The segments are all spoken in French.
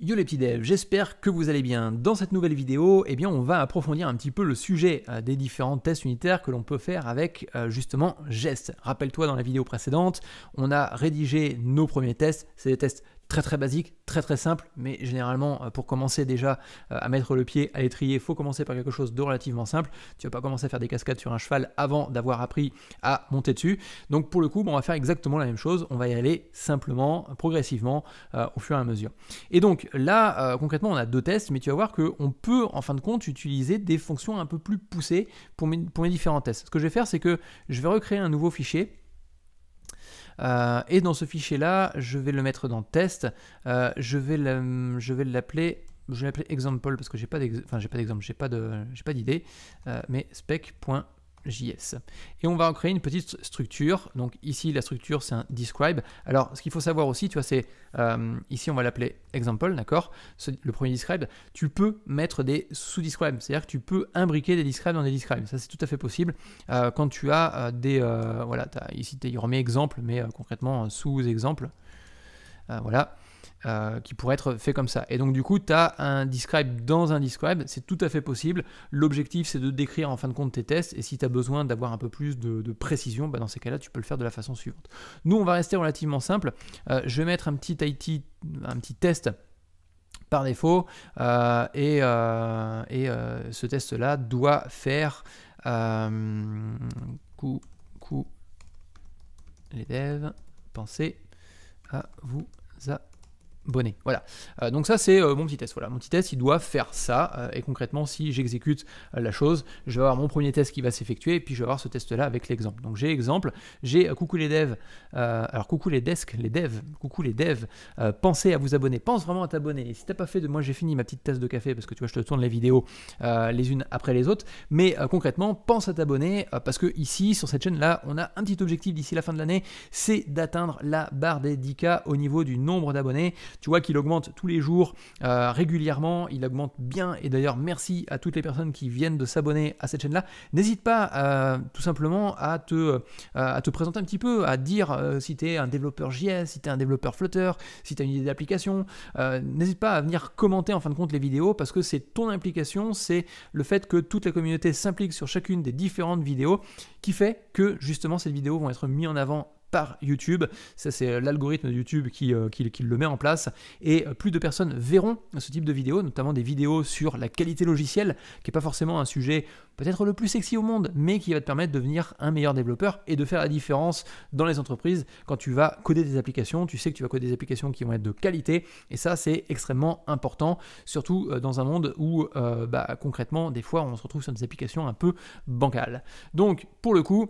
Yo les petits devs, j'espère que vous allez bien. Dans cette nouvelle vidéo, eh bien, on va approfondir un petit peu le sujet euh, des différents tests unitaires que l'on peut faire avec euh, justement GEST. Rappelle-toi dans la vidéo précédente, on a rédigé nos premiers tests, c'est des tests très très basique, très très simple, mais généralement euh, pour commencer déjà euh, à mettre le pied à l'étrier, il faut commencer par quelque chose de relativement simple. Tu vas pas commencer à faire des cascades sur un cheval avant d'avoir appris à monter dessus. Donc pour le coup, on va faire exactement la même chose, on va y aller simplement, progressivement, euh, au fur et à mesure. Et donc là, concrètement, on a deux tests, mais tu vas voir qu'on peut en fin de compte utiliser des fonctions un peu plus poussées pour mes, pour mes différents tests. Ce que je vais faire, c'est que je vais recréer un nouveau fichier euh, et dans ce fichier-là, je vais le mettre dans test. Euh, je vais l'appeler je vais l'appeler example parce que j'ai pas d'exemple, j'ai pas d'exemple, j'ai pas pas d'idée, euh, mais spec JS. Et on va en créer une petite structure. Donc ici, la structure, c'est un describe. Alors, ce qu'il faut savoir aussi, tu vois, c'est euh, ici, on va l'appeler example, d'accord Le premier describe. Tu peux mettre des sous-describes, c'est-à-dire que tu peux imbriquer des describes dans des describes. Ça, c'est tout à fait possible euh, quand tu as euh, des. voilà, ici, tu remet exemple, mais concrètement, sous-exemple. voilà. Euh, qui pourrait être fait comme ça. Et donc du coup, tu as un describe dans un describe, c'est tout à fait possible. L'objectif, c'est de décrire en fin de compte tes tests, et si tu as besoin d'avoir un peu plus de, précision, bah, dans ces cas-là, tu peux le faire de la façon suivante. Nous, on va rester relativement simple. Euh, je vais mettre un petit IT, un petit test par défaut, euh, et, ce test-là doit faire coup, les devs, pensez à vous à bonnet. Voilà. Euh, donc ça c'est euh, mon petit test. Voilà, mon petit test, il doit faire ça. Euh, et concrètement, si j'exécute la chose, je vais avoir mon premier test qui va s'effectuer, et puis je vais avoir ce test-là avec l'exemple. Donc j'ai exemple, j'ai coucou les devs. alors coucou les desks, les devs, coucou les devs. pensez à vous abonner. Pense vraiment à t'abonner. Et si t'as pas fait de moi, j'ai fini ma petite tasse de café parce que tu vois, je te tourne les vidéos les unes après les autres. Mais concrètement, pense à t'abonner parce que ici sur cette chaîne là, on a un petit objectif d'ici la fin de l'année, c'est d'atteindre la barre des 10K au niveau du nombre d'abonnés. Tu vois qu'il augmente tous les jours euh, régulièrement, il augmente bien. Et d'ailleurs, merci à toutes les personnes qui viennent de s'abonner à cette chaîne-là. N'hésite pas euh, tout simplement à te, euh, à te présenter un petit peu, à dire si tu es un développeur JS, si tu es un développeur Flutter, si tu as une idée d'application. N'hésite pas à venir commenter en fin de compte les vidéos parce que c'est ton implication, c'est le fait que toute la communauté s'implique sur chacune des différentes vidéos qui fait que justement ces vidéos vont être mises en avant par YouTube. Ça, c'est euh, l'algorithme de YouTube euh, qui, le met en place. Et euh, plus de personnes verront ce type de vidéos, notamment des vidéos sur la qualité logicielle, qui n'est pas forcément un sujet peut-être le plus sexy au monde, mais qui va te permettre de devenir un meilleur développeur et de faire la différence dans les entreprises. Quand tu vas coder des applications, tu sais que tu vas coder des applications qui vont être de qualité. Et ça, c'est extrêmement important, surtout dans un monde où, bah, concrètement, des fois, on se retrouve sur des applications un peu bancales. Donc, pour le coup,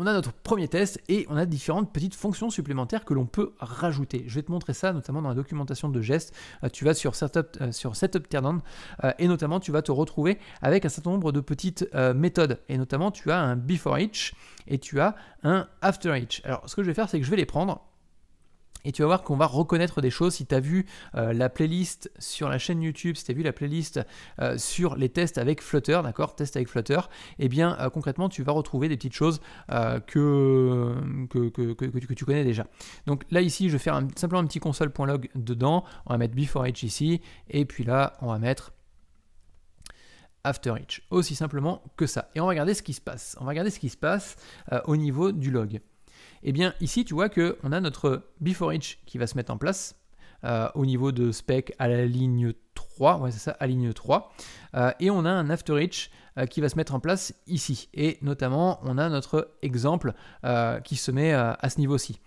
on a notre premier test et on a différentes petites fonctions supplémentaires que l'on peut rajouter. Je vais te montrer ça notamment dans la documentation de gestes. Euh, tu vas sur Setup, euh, sur setup euh, et notamment tu vas te retrouver avec un certain nombre de petites méthodes et notamment tu as un before each et tu as un after each. Alors ce que je vais faire c'est que je vais les prendre et tu vas voir qu'on va reconnaître des choses. Si tu as vu euh, la playlist sur la chaîne YouTube, si tu as vu la playlist euh, sur les tests avec Flutter, d'accord Test avec Flutter, eh bien euh, concrètement, tu vas retrouver des petites choses que que, que, tu connais déjà. Donc là, ici, je vais faire un, simplement un petit console.log dedans. On va mettre before each ici. Et puis là, on va mettre after each. Aussi simplement que ça. Et on va regarder ce qui se passe. On va regarder ce qui se passe au niveau du log. Eh bien ici, tu vois que on a notre before each qui va se mettre en place euh, au niveau de spec à la ligne 3, ouais c'est ça, à ligne 3. Euh, et on a un after each euh, qui va se mettre en place ici. Et notamment, on a notre exemple qui se met à ce niveau-ci.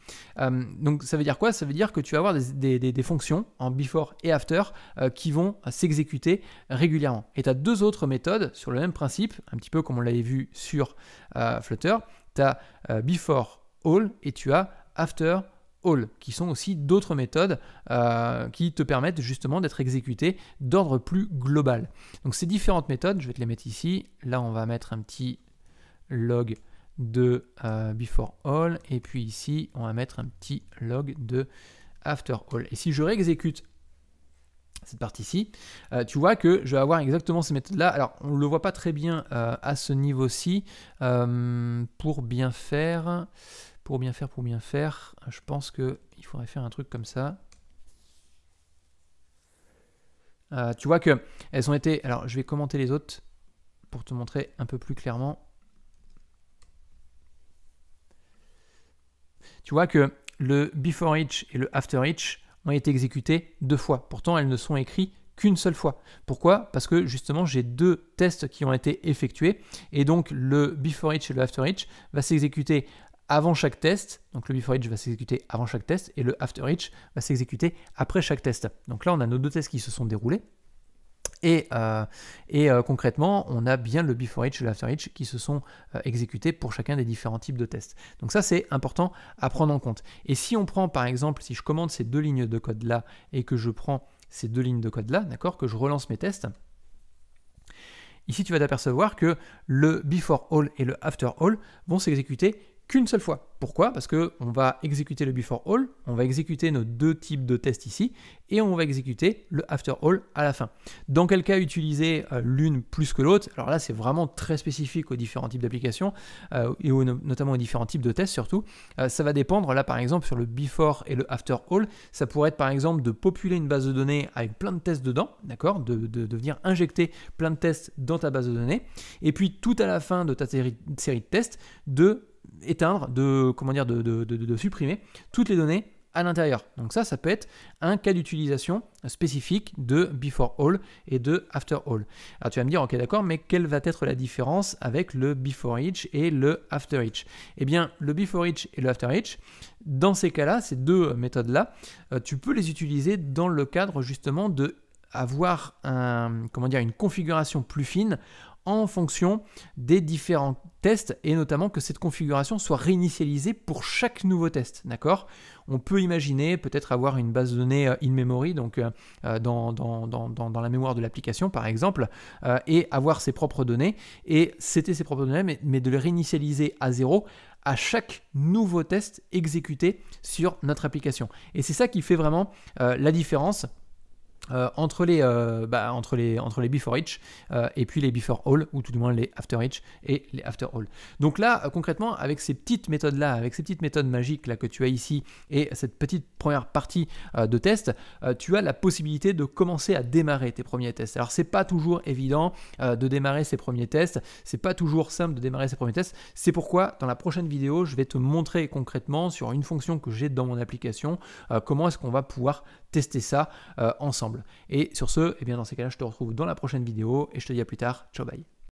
donc ça veut dire quoi Ça veut dire que tu vas avoir des fonctions en before et after qui vont s'exécuter régulièrement. Et tu as deux autres méthodes sur le même principe, un petit peu comme on l'avait vu sur Flutter. Tu as before et tu as after all, qui sont aussi d'autres méthodes euh, qui te permettent justement d'être exécuté d'ordre plus global. Donc ces différentes méthodes, je vais te les mettre ici. Là, on va mettre un petit log de euh, before all et puis ici, on va mettre un petit log de after all. Et si je réexécute cette partie-ci, euh, tu vois que je vais avoir exactement ces méthodes-là. Alors, on ne le voit pas très bien à ce niveau-ci. pour bien faire... Pour bien faire, pour bien faire, je pense qu'il faudrait faire un truc comme ça. Euh, tu vois que elles ont été. Alors, je vais commenter les autres pour te montrer un peu plus clairement. Tu vois que le before each et le after each ont été exécutés deux fois. Pourtant, elles ne sont écrites qu'une seule fois. Pourquoi Parce que justement, j'ai deux tests qui ont été effectués et donc le before each et le after each va s'exécuter avant chaque test. Donc le before each va s'exécuter avant chaque test et le after each va s'exécuter après chaque test. Donc là, on a nos deux tests qui se sont déroulés. Et, euh, euh, concrètement, on a bien le before each et le after each qui se sont euh, exécutés pour chacun des différents types de tests. Donc ça, c'est important à prendre en compte. Et si on prend, par exemple, si je commande ces deux lignes de code là et que je prends ces deux lignes de code là, d'accord, que je relance mes tests, ici tu vas t'apercevoir que le before all et le after all vont s'exécuter qu'une seule fois. Pourquoi Parce que on va exécuter le before all, on va exécuter nos deux types de tests ici, et on va exécuter le after all à la fin. Dans quel cas utiliser euh, l'une plus que l'autre Alors là, c'est vraiment très spécifique aux différents types d'applications, euh, et notamment aux différents types de tests surtout. Euh, ça va dépendre, là par exemple, sur le before et le after all, ça pourrait être par exemple de populer une base de données avec plein de tests dedans, d'accord de, de, venir injecter plein de tests dans ta base de données, et puis tout à la fin de ta série de tests, de éteindre, de, comment dire, de, supprimer toutes les données à l'intérieur. Donc ça, ça peut être un cas d'utilisation spécifique de before all et de after all. Alors tu vas me dire, ok d'accord, mais quelle va être la différence avec le before each et le after each Eh bien, le before each et le after each, dans ces cas-là, ces deux méthodes-là, euh, tu peux les utiliser dans le cadre justement de avoir un, comment dire, une configuration plus fine en fonction des différents tests et notamment que cette configuration soit réinitialisée pour chaque nouveau test. D'accord On peut imaginer peut-être avoir une base de données euh, in-memory, donc euh, euh, dans, la mémoire de l'application par exemple, et avoir ses propres données et c'était ses propres données, mais de les réinitialiser à zéro à chaque nouveau test exécuté sur notre application. Et c'est ça qui fait vraiment la différence euh, entre, les, euh, bah, entre, les, entre les before each euh, et puis les before all, ou tout du moins les after each et les after all. Donc là, concrètement, avec ces petites méthodes-là, avec ces petites méthodes magiques là que tu as ici et cette petite première partie de test, tu as la possibilité de commencer à démarrer tes premiers tests. Alors c'est pas toujours évident de démarrer ces premiers tests, c'est pas toujours simple de démarrer ces premiers tests. C'est pourquoi dans la prochaine vidéo, je vais te montrer concrètement sur une fonction que j'ai dans mon application comment est-ce qu'on va pouvoir tester ça euh, ensemble. Et sur ce, eh bien dans ces cas-là, je te retrouve dans la prochaine vidéo et je te dis à plus tard. Ciao, bye.